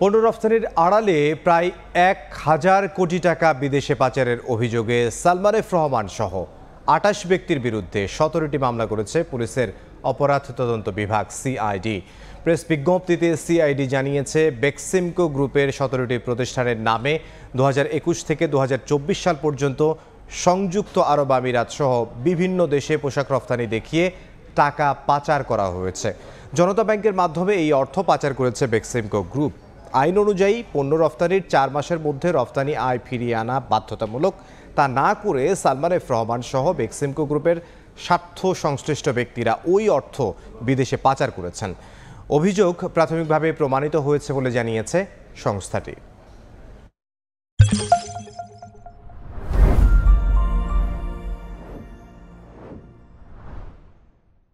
পণ্য রপ্তানির আড়ালে প্রায় এক হাজার কোটি টাকা বিদেশে পাচারের অভিযোগে সালমারেফ রহমান সহ আটাশ ব্যক্তির বিরুদ্ধে সতেরোটি মামলা করেছে পুলিশের অপরাধ তদন্ত বিভাগ সিআইডি প্রেস বিজ্ঞপ্তিতে সিআইডি জানিয়েছে বেক্সিমকো গ্রুপের সতেরোটি প্রতিষ্ঠানের নামে দু থেকে দু সাল পর্যন্ত সংযুক্ত আরব আমিরাত সহ বিভিন্ন দেশে পোশাক রফতানি দেখিয়ে টাকা পাচার করা হয়েছে জনতা ব্যাংকের মাধ্যমে এই অর্থ পাচার করেছে বেক্সিমকো গ্রুপ আইন অনুযায়ী পণ্য রফতানির চার মাসের মধ্যে রফতানি আয় ফিরিয়ে আনা বাধ্যতামূলক তা না করে সালমান এফ রহমান সহ বেক্সিমকো গ্রুপের স্বার্থ সংশ্লিষ্ট ব্যক্তিরা ওই অর্থ বিদেশে পাচার করেছেন অভিযোগ প্রাথমিকভাবে প্রমাণিত হয়েছে বলে জানিয়েছে সংস্থাটি